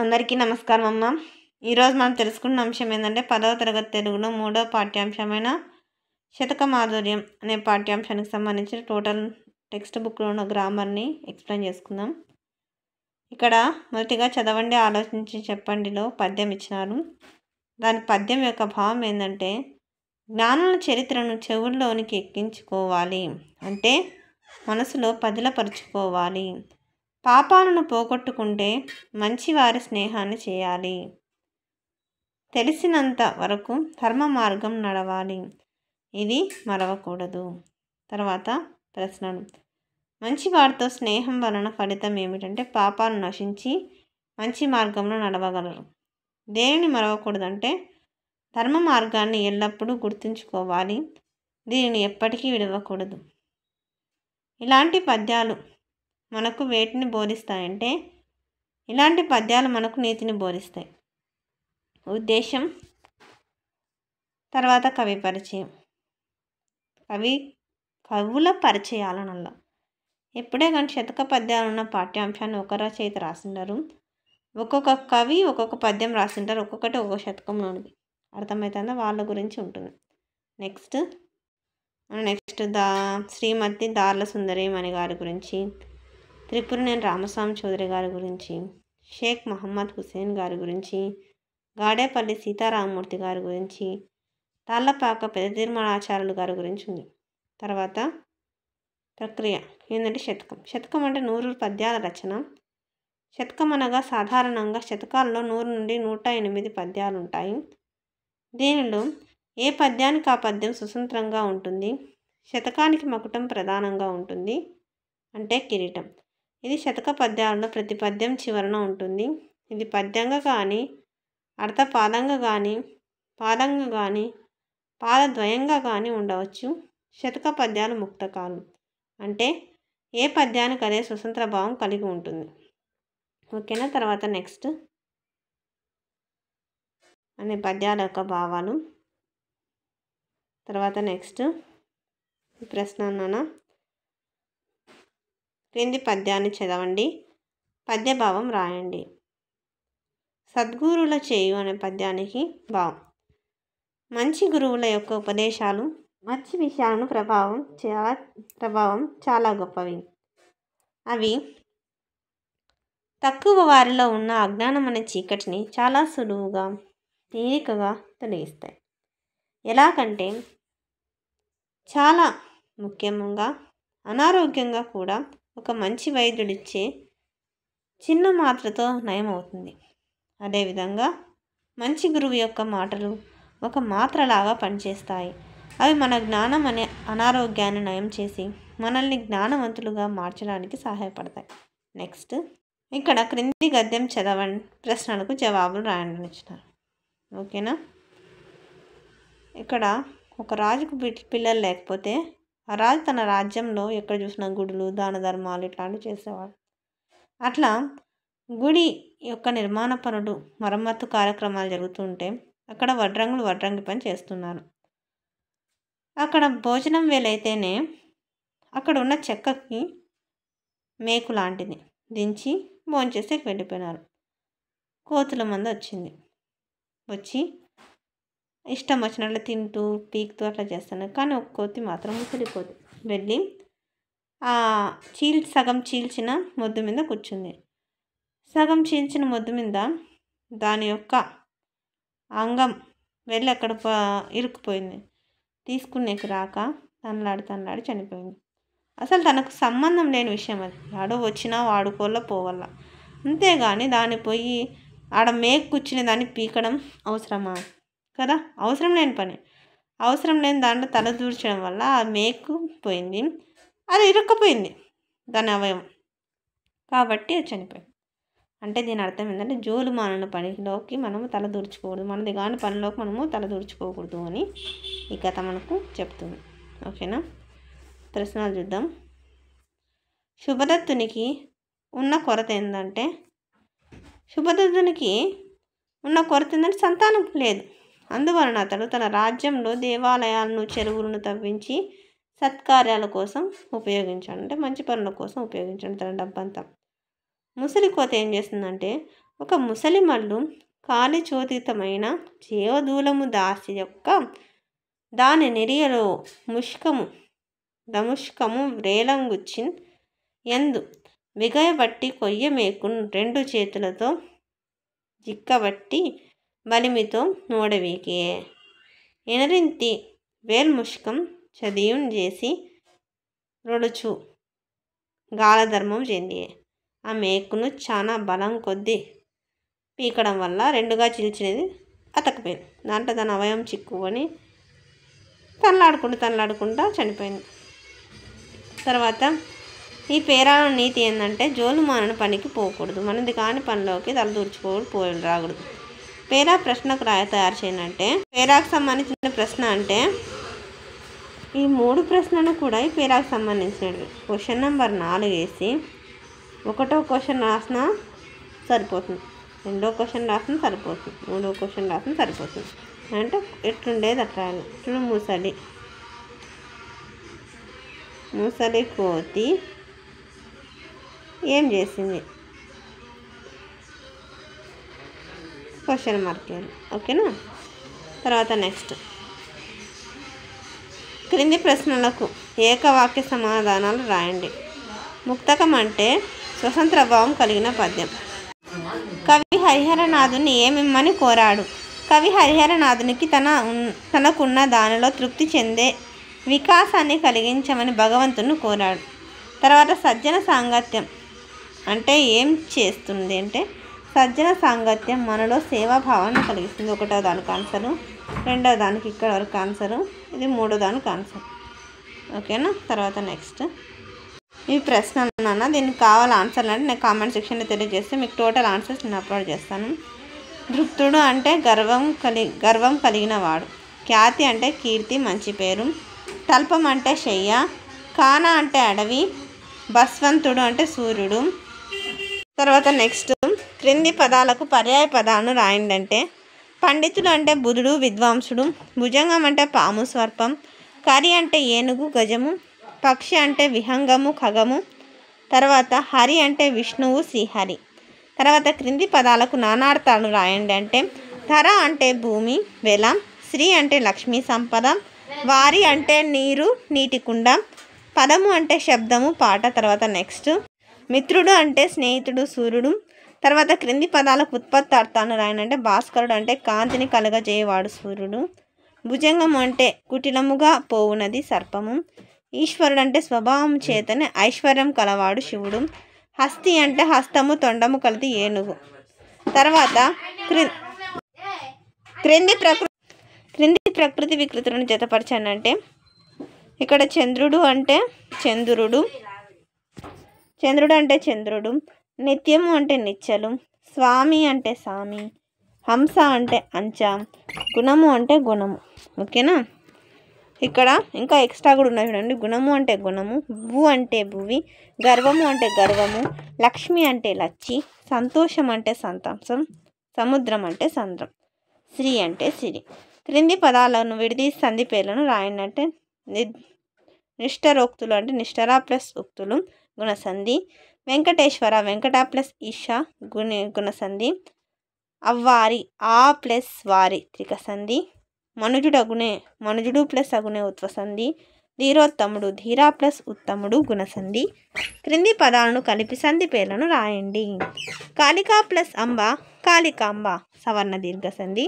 అందరికీ నమస్కారం అమ్మ ఈరోజు మనం తెలుసుకున్న అంశం ఏంటంటే పదవ తరగతి తెలుగులో మూడవ పాఠ్యాంశమైన శతక మాధుర్యం అనే పాఠ్యాంశానికి సంబంధించిన టోటల్ టెక్స్ట్ బుక్లో ఉన్న గ్రామర్ని ఎక్స్ప్లెయిన్ చేసుకుందాం ఇక్కడ మొదటిగా చదవండి ఆలోచించి చెప్పండిలో పద్యం ఇచ్చినారు దాని పద్యం యొక్క భావం ఏంటంటే జ్ఞానుల చరిత్రను చెవుల్లోనికి ఎక్కించుకోవాలి అంటే మనసులో పదిలపరుచుకోవాలి పాపాలను పోగొట్టుకుంటే మంచివారి స్నేహాన్ని చేయాలి తెలిసినంత వరకు ధర్మ మార్గం నడవాలి ఇది మరవకూడదు తర్వాత ప్రశ్నలు మంచివారితో స్నేహం వలన ఫలితం ఏమిటంటే పాపాలు నశించి మంచి మార్గంలో నడవగలరు దేనిని మరవకూడదంటే ధర్మ మార్గాన్ని ఎల్లప్పుడూ గుర్తుంచుకోవాలి దీనిని ఎప్పటికీ విడవకూడదు ఇలాంటి పద్యాలు మనకు వేటిని బోధిస్తాయంటే ఇలాంటి పద్యాలు మనకు నీతిని బోధిస్తాయి ఉద్దేశం తర్వాత కవి పరిచయం కవి కవుల పరిచయాలనలో ఎప్పుడే కానీ శతక పద్యాలు ఉన్న పాఠ్యాంశాన్ని ఒక రచయిత రాసింటారు ఒక్కొక్క కవి ఒక్కొక్క పద్యం రాసింటారు ఒక్కొక్కటి ఒక్కొక్క శతకంలోనిది అర్థమవుతుందా వాళ్ళ గురించి ఉంటుంది నెక్స్ట్ నెక్స్ట్ దా శ్రీమతి దార్ల సుందరి మణి గారి గురించి త్రిపురనేని రామస్వామి చౌదరి గారి గురించి షేక్ మహమ్మద్ హుసేన్ గారి గురించి గాడేపల్లి సీతారామమూర్తి గారి గురించి తాళ్ళపాక పెద్ద తీర్మానాచార్యులు గారి గురించి ఉంది తర్వాత ప్రక్రియ ఏంటంటే శతకం శతకం అంటే నూరు పద్యాల రచన శతకం అనగా సాధారణంగా శతకాల్లో నూరు నుండి నూట ఎనిమిది పద్యాలు ఉంటాయి దీనిలో ఏ పద్యానికి ఆ పద్యం స్వతంత్రంగా ఉంటుంది శతకానికి మకుటం ప్రధానంగా ఉంటుంది అంటే కిరీటం ఇది శతక పద్యాలలో ప్రతి పద్యం చివరన ఉంటుంది ఇది పద్యంగా కానీ అర్థపాదంగా కానీ పాదంగా కానీ పాదద్వయంగా కానీ ఉండవచ్చు శతక పద్యాలు ముక్తకాలు అంటే ఏ పద్యానికి అదే స్వతంత్ర భావం కలిగి ఉంటుంది ఓకేనా తర్వాత నెక్స్ట్ అనే పద్యాల యొక్క భావాలు తర్వాత నెక్స్ట్ ప్రశ్న అన్నానా క్రింది పద్యాన్ని చదవండి పద్యభావం రాయండి సద్గురుల చేయు అనే పద్యానికి భావం మంచి గురువుల యొక్క ఉపదేశాలు మంచి విషయాలను ప్రభావం చాలా ప్రభావం చాలా గొప్పవి అవి తక్కువ వారిలో ఉన్న అజ్ఞానం అనే చీకటిని చాలా సులువుగా తేలికగా తొలగిస్తాయి ఎలాగంటే చాలా ముఖ్యంగా అనారోగ్యంగా కూడా ఒక మంచి వైద్యుడిచ్చే చిన్న మాత్రతో నయమవుతుంది అదేవిధంగా మంచి గురువు యొక్క మాటలు ఒక మాత్రలాగా పనిచేస్తాయి అవి మన జ్ఞానం అనే అనారోగ్యాన్ని నయం చేసి మనల్ని జ్ఞానవంతులుగా మార్చడానికి సహాయపడతాయి నెక్స్ట్ ఇక్కడ క్రింది గద్యం చదవండి ప్రశ్నలకు జవాబులు రాయండి ఇచ్చినారు ఓకేనా ఇక్కడ ఒక రాజుకు పిల్లలు లేకపోతే ఆ రాజు తన రాజ్యంలో ఎక్కడ చూసినా గుడులు దాన ధర్మాలు ఇట్లాంటివి చేసేవాడు అట్లా గుడి యొక్క నిర్మాణ పనులు మరమ్మత్తు కార్యక్రమాలు జరుగుతుంటే అక్కడ వడ్రంగులు వడ్రంగి పని చేస్తున్నారు అక్కడ భోజనం వేలైతేనే అక్కడ ఉన్న చెక్కకి మేకు లాంటిది దించి భోంచేసేకి వెళ్ళిపోయినారు కోతుల మంది వచ్చింది వచ్చి ఇష్టం వచ్చినట్లు తింటూ పీక్తూ అట్లా చేస్తాను కానీ ఒక కొద్ది మాత్రం ముసిలిపోదు వెళ్ళి ఆ చీల్ సగం చీల్చిన మొద్దు మీద కూర్చుంది సగం చీల్చిన మొద్దు మీద దాని యొక్క అంగం వెళ్ళి అక్కడ ఇరుక్కుపోయింది తీసుకునేకి రాక తనలాడి తనలాడి చనిపోయింది అసలు తనకు సంబంధం లేని విషయం అది ఆడో వచ్చినా వాడుకోవాలా పోవాలా అంతేగాని దాన్ని పోయి ఆడ మేక్ కూర్చునే దాన్ని పీకడం అవసరమా కదా అవసరం లేని పని అవసరం లేని దాంట్లో తల దూర్చడం వల్ల ఆ మేకు పోయింది అది ఇరుక్కుపోయింది దాని అవయవం కాబట్టి అది చనిపోయింది అంటే దీని అర్థం ఏంటంటే జోలు మానని పనిలోకి మనము తల దూర్చుకోకూడదు మనది కాని పనిలోకి మనము తల దూర్చుకోకూడదు అని ఈ కథ మనకు చెప్తుంది ఓకేనా ప్రశ్నలు చూద్దాం శుభదత్తునికి ఉన్న కొరత ఏంటంటే శుభదత్తునికి ఉన్న కొరత ఏంటంటే సంతానం లేదు అందువలన అతడు తన రాజ్యంలో దేవాలయాలను చెరువులను తవ్వించి సత్కార్యాల కోసం ఉపయోగించాడు అంటే మంచి పనుల కోసం ఉపయోగించాడు తన డబ్బంతా ముసలి కోత ఏం చేస్తుందంటే ఒక ముసలి మల్లు కాలిచోదితమైన జీవదూలము దాసి యొక్క దాని నిరియలో ముష్కము దముష్కము వ్రేలంగుచ్చిన్ ఎందు విగయబట్టి కొయ్య మేకును రెండు చేతులతో జిక్కబట్టి ಬಲಿಮಿತು ನೋಡುವಿಕೆಯೇ ಎನರಿಂತಿ వేల్ముష్కం చదియం చేసి రొడుచు గాలధర్మం చెంది ఆ మేకును చాలా బలం కొద్ది పీకడం వల్ల రెండుగా చిలిచినది అతకపోయింది దాంట్లో తన అవయం చిక్కుకొని తనలాడుకుంటూ తనలాడుకుంటూ చనిపోయింది తర్వాత ఈ పేరాల నీతి ఏంటంటే జోలు మానని పనికి పోకూడదు మనది కాని పనిలోకి తలదూర్చుకోకూడదు పోయి రాకూడదు పేరా ప్రశ్నకు రాయ తయారు చేయను అంటే పేరాకు సంబంధించిన ప్రశ్న అంటే ఈ మూడు ప్రశ్నలు కూడా ఈ పేరాకు సంబంధించినవి క్వశ్చన్ నెంబర్ నాలుగు వేసి ఒకటో క్వశ్చన్ రాసినా సరిపోతుంది రెండో క్వశ్చన్ రాసిన సరిపోతుంది మూడో క్వశ్చన్ రాసిన సరిపోతుంది అంటే ఎట్లుండేది అట్లా ఇప్పుడు ముసలి మూసలి కోతి ఏం చేసింది క్వశ్చన్ మార్క్ ఓకేనా తర్వాత నెక్స్ట్ క్రింది ప్రశ్నలకు ఏకవాక్య సమాధానాలు రాయండి ముక్తకం అంటే స్వతంత్ర భావం కలిగిన పద్యం కవి హరిహరనాథుని ఏమిమ్మని కోరాడు కవి హరిహరనాథునికి తన తనకున్న దానిలో తృప్తి చెందే వికాసాన్ని కలిగించమని భగవంతుని కోరాడు తర్వాత సజ్జన సాంగత్యం అంటే ఏం చేస్తుంది అంటే సజ్జన సాంగత్యం మనలో సేవాభావాన్ని కలిగిస్తుంది ఒకటో దానికి ఆన్సరు రెండో దానికి ఇక్కడ వరకు ఆన్సరు ఇది మూడో దానికి ఆన్సర్ ఓకేనా తర్వాత నెక్స్ట్ ఈ ప్రశ్న అన్న దీనికి కావాలి ఆన్సర్ అంటే నేను కామెంట్ సెక్షన్లో తెలియజేస్తే మీకు టోటల్ ఆన్సర్స్ నేను అప్లోడ్ చేస్తాను దృప్తుడు అంటే గర్వం కలి గర్వం కలిగిన వాడు ఖ్యాతి అంటే కీర్తి మంచి పేరు తల్పం అంటే శయ్య కాన అంటే అడవి బస్వంతుడు అంటే సూర్యుడు తర్వాత నెక్స్ట్ క్రింది పదాలకు పర్యాయ పదాలను రాయండి అంటే పండితుడు అంటే బుధుడు విద్వాంసుడు భుజంగం అంటే పాము స్వర్పం కరి అంటే ఏనుగు గజము పక్షి అంటే విహంగము ఖగము తర్వాత హరి అంటే విష్ణువు శ్రీహరి తర్వాత క్రింది పదాలకు నానార్థాలు రాయండి అంటే ధర అంటే భూమి వెల శ్రీ అంటే లక్ష్మీ సంపద వారి అంటే నీరు నీటి కుండ పదము అంటే శబ్దము పాట తర్వాత నెక్స్ట్ మిత్రుడు అంటే స్నేహితుడు సూర్యుడు తర్వాత క్రింది పదాలకు ఉత్పత్తి అర్థాన్ని రాయనంటే భాస్కరుడు అంటే కాంతిని కలగజేయవాడు సూర్యుడు భుజంగం అంటే కుటిలముగా పోవునది సర్పము ఈశ్వరుడు అంటే స్వభావం చేతనే ఐశ్వర్యం కలవాడు శివుడు హస్తి అంటే హస్తము తొండము కలిది ఏనుగు తర్వాత క్రింది ప్రకృతి క్రింది ప్రకృతి వికృతులను జతపరచానంటే ఇక్కడ చంద్రుడు అంటే చంద్రుడు చంద్రుడు అంటే చంద్రుడు నిత్యము అంటే నిచ్చలు స్వామి అంటే స్వామి హంస అంటే అంచ గుణము అంటే గుణము ఓకేనా ఇక్కడ ఇంకా ఎక్స్ట్రా కూడా ఉన్నాయి చూడండి గుణము అంటే గుణము భూ అంటే భూవి గర్వము అంటే గర్వము లక్ష్మి అంటే లచ్చి సంతోషం అంటే సంతోషం సముద్రం అంటే సంద్రం శ్రీ అంటే సిరి క్రింది పదాలను విడిది సంధి పేర్లను రాయండి అంటే నిష్టరోక్తులు అంటే నిష్టరా ప్లస్ ఉక్తులు గుణసంధి వెంకటేశ్వర వెంకట ప్లస్ ఈషా గుణ గుణసంధి అవ్వారి ఆ ప్లస్ వారి త్రికసంధి మనుజుడు అగుణే మనుజుడు ప్లస్ అగుణే ఉత్వసంధి ధీరోత్తముడు ధీరా ప్లస్ ఉత్తముడు గుణసంధి క్రింది పదాలను కలిపి సంధి పేర్లను రాయండి కాళికా ప్లస్ అంబ కాళికాంబ సవర్ణ దీర్ఘసంధి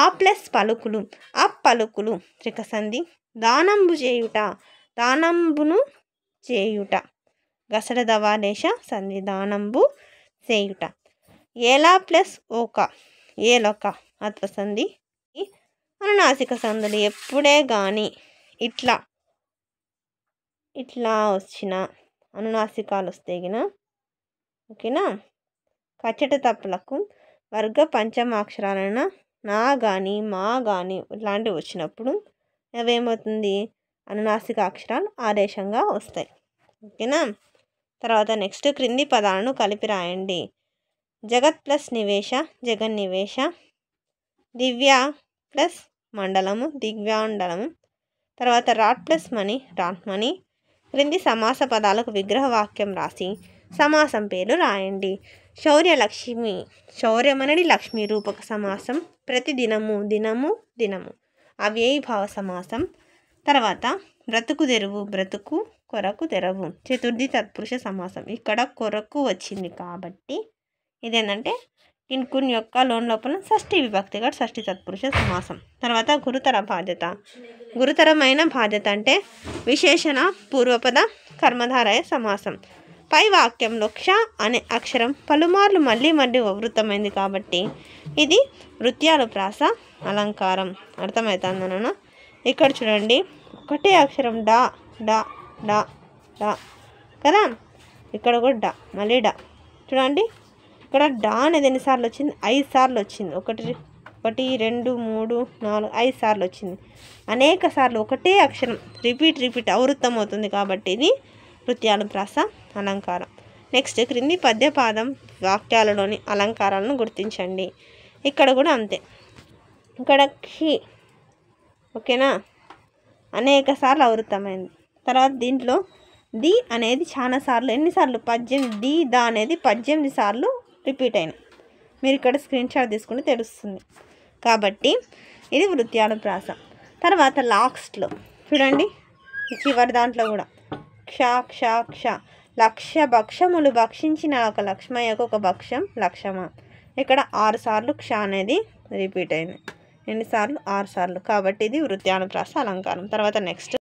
ఆ ప్లస్ పలుకులు అ పలుకులు త్రికసంధి దానంబు చేయుట దానంబును చేయుట గసడదవాదేశ సన్నిధానంబు చేయుట ఏలా ప్లస్ ఓక ఏలొక అత్వసంధి అనునాసిక సంధులు ఎప్పుడే కానీ ఇట్లా ఇట్లా వచ్చిన అనునాసికాలు వస్తే గిన ఓకేనా కచ్చట తప్పులకు వర్గ పంచమాక్షరాలైన నా కానీ మా కానీ ఇలాంటివి వచ్చినప్పుడు అవేమవుతుంది అనునాసిక అక్షరాలు ఆదేశంగా వస్తాయి ఓకేనా తర్వాత నెక్స్ట్ క్రింది పదాలను కలిపి రాయండి జగత్ ప్లస్ నివేశ జగన్ నివేశ దివ్య ప్లస్ మండలము దివ్యాండలము తర్వాత రాట్ ప్లస్ మణి రాట్ మణి క్రింది సమాస పదాలకు విగ్రహ వాక్యం రాసి సమాసం పేరు రాయండి శౌర్యలక్ష్మి శౌర్యమనడి లక్ష్మి రూపక సమాసం ప్రతిదినము దినము దినము అవ్యయీభావ సమాసం తర్వాత బ్రతుకు తెరువు బ్రతుకు కొరకు తెరవు చతుర్థి తత్పురుష సమాసం ఇక్కడ కొరకు వచ్చింది కాబట్టి ఇదేంటంటే ఇన్కున్ యొక్క లోన్ లోపల షష్ఠి విభక్తిగా షష్ఠి తత్పురుష సమాసం తర్వాత గురుతర బాధ్యత గురుతరమైన బాధ్యత అంటే విశేషణ పూర్వపద కర్మధారయ సమాసం పై వాక్యంలో క్ష అనే అక్షరం పలుమార్లు మళ్ళీ మళ్ళీ వృత్తమైంది కాబట్టి ఇది నృత్యాలు ప్రాస అలంకారం అర్థమవుతుందన ఇక్కడ చూడండి ఒకటే అక్షరం డా డా డా డా కదా ఇక్కడ కూడా డా మళ్ళీ డా చూడండి ఇక్కడ డా అనేది ఎన్నిసార్లు వచ్చింది ఐదు సార్లు వచ్చింది ఒకటి ఒకటి రెండు మూడు నాలుగు ఐదు సార్లు వచ్చింది అనేక సార్లు ఒకటే అక్షరం రిపీట్ రిపీట్ అవృత్తం అవుతుంది కాబట్టి ఇది ప్రాస అలంకారం నెక్స్ట్ క్రింది పద్యపాదం వాక్యాలలోని అలంకారాలను గుర్తించండి ఇక్కడ కూడా అంతే ఇక్కడ ఓకేనా అనేక సార్లు అవృతమైంది తర్వాత దీంట్లో ది అనేది చాలాసార్లు ఎన్నిసార్లు పద్దెనిమిది ది ద అనేది పద్దెనిమిది సార్లు రిపీట్ అయిన మీరు ఇక్కడ స్క్రీన్ షాట్ తీసుకుంటే తెలుస్తుంది కాబట్టి ఇది వృత్యాల ప్రాసం తర్వాత లాస్ట్లో చూడండి చివరి దాంట్లో కూడా క్ష క్ష క్ష లక్ష భక్షములు భక్షించిన ఒక లక్ష్మయ్యకు ఒక భక్ష్యం లక్ష్మ ఇక్కడ ఆరు సార్లు క్ష అనేది రిపీట్ అయింది ఎన్నిసార్లు ఆరు సార్లు కాబట్టి ఇది వృత్యానుప్రాస అలంకారం తర్వాత నెక్స్ట్